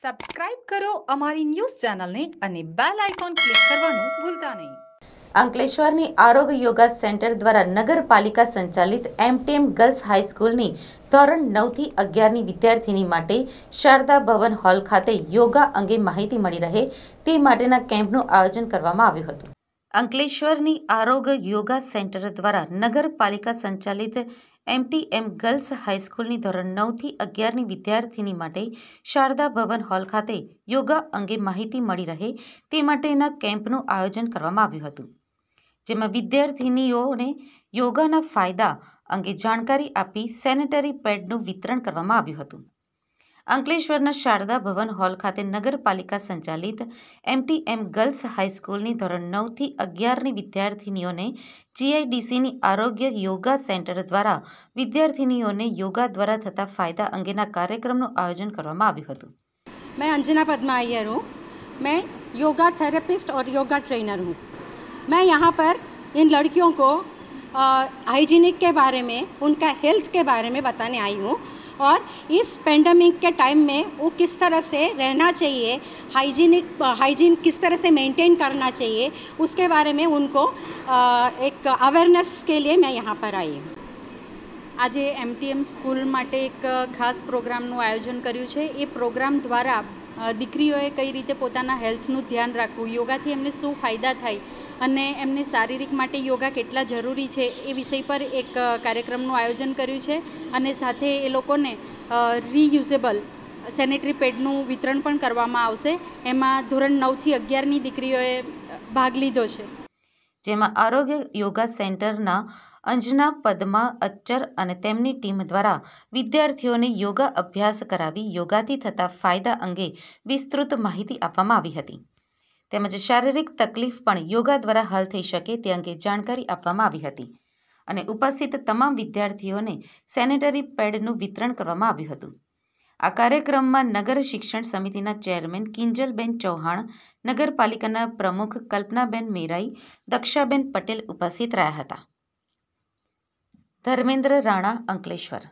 subscribe કરો અમારી news ચેનલને અને બેલ આઇકોન ક્લિક કરવાનું ભૂલતા નહીં અંકલેશ્વરની આરોગ્ય યોગા સેન્ટર દ્વારા નગરપાલિકા સંચાલિત એમટીએમ ગર્લ્સ હાઈસ્કૂલની ધોરણ નવથી અગિયારની વિદ્યાર્થીની માટે શારદા ભવન હોલ ખાતે યોગા અંગે માહિતી મળી રહે તે માટેના કેમ્પનું આયોજન કરવામાં આવ્યું હતું અંકલેશ્વરની આરોગ્ય યોગા સેન્ટર દ્વારા નગરપાલિકા સંચાલિત એમટીએમ ગર્લ્સ હાઈસ્કૂલની ધોરણ નવથી અગિયારની વિદ્યાર્થીની માટે શારદા ભવન હોલ ખાતે યોગા અંગે માહિતી મળી રહે તે માટેના કેમ્પનું આયોજન કરવામાં આવ્યું હતું જેમાં વિદ્યાર્થિનીઓને યોગાના ફાયદા અંગે જાણકારી આપી સેનેટરી પેડનું વિતરણ કરવામાં આવ્યું હતું अंकलेश्वर न शारदा भवन हॉल ખાતે नगरपालिका संचालित एमटीएम गर्ल्स हाई स्कूल ની દ્વારા 9 થી 11 ની વિદ્યાર્થીનીઓ ને જીઆઈડીસી ની આરોગ્ય યોગા સેન્ટર દ્વારા વિદ્યાર્થીનીઓ ને યોગા દ્વારા થતા ફાયદા અંગે ના કાર્યક્રમ નું આયોજન કરવામાં આવ્યું હતું મેં અંજના પદમા આયરો મેં યોગા થેરાપિસ્ટ ઓર યોગા ટ્રેનર હું મેં અહીં પર ઇન લડકીઓ કો આ હાઇજીનિક કે બારે મેં ઉનકા હેલ્થ કે બારે મેં બતાને આઈ હું और इस पेंडेमिक के टाइम में वो किस तरह से रहना चाहिए हाइजीनिक हाइजीन किस तरह से मेंटेन करना चाहिए उसके बारे में उनको एक अवेयरनेस के लिए मैं यहाँ पर आई हूँ આજે એમટીએમ સ્કૂલ માટે એક ખાસ પ્રોગ્રામનું આયોજન કર્યું છે એ પ્રોગ્રામ દ્વારા દીકરીઓએ કઈ રીતે પોતાના હેલ્થનું ધ્યાન રાખવું યોગાથી એમને શું ફાયદા થાય અને એમને શારીરિક માટે યોગા કેટલા જરૂરી છે એ વિષય પર એક કાર્યક્રમનું આયોજન કર્યું છે અને સાથે એ લોકોને રીયુઝેબલ સેનેટરી પેડનું વિતરણ પણ કરવામાં આવશે એમાં ધોરણ નવથી અગિયારની દીકરીઓએ ભાગ લીધો છે જેમાં આરોગ્ય યોગા સેન્ટરના અંજના પદ્મા અચ્ચર અને તેમની ટીમ દ્વારા વિદ્યાર્થીઓને યોગા અભ્યાસ કરાવી યોગાથી થતા ફાયદા અંગે વિસ્તૃત માહિતી આપવામાં આવી હતી તેમજ શારીરિક તકલીફ પણ યોગા દ્વારા હલ થઈ શકે તે અંગે જાણકારી આપવામાં આવી હતી અને ઉપસ્થિત તમામ વિદ્યાર્થીઓને સેનેટરી પેડનું વિતરણ કરવામાં આવ્યું હતું આ કાર્યક્રમમાં નગર શિક્ષણ સમિતિના ચેરમેન કિંજલબેન ચૌહાણ નગરપાલિકાના પ્રમુખ કલ્પનાબેન મેરાઈ દક્ષાબેન પટેલ ઉપસ્થિત રહ્યા હતા ધર્મેન્દ્ર રાણા અંકલેશ્વર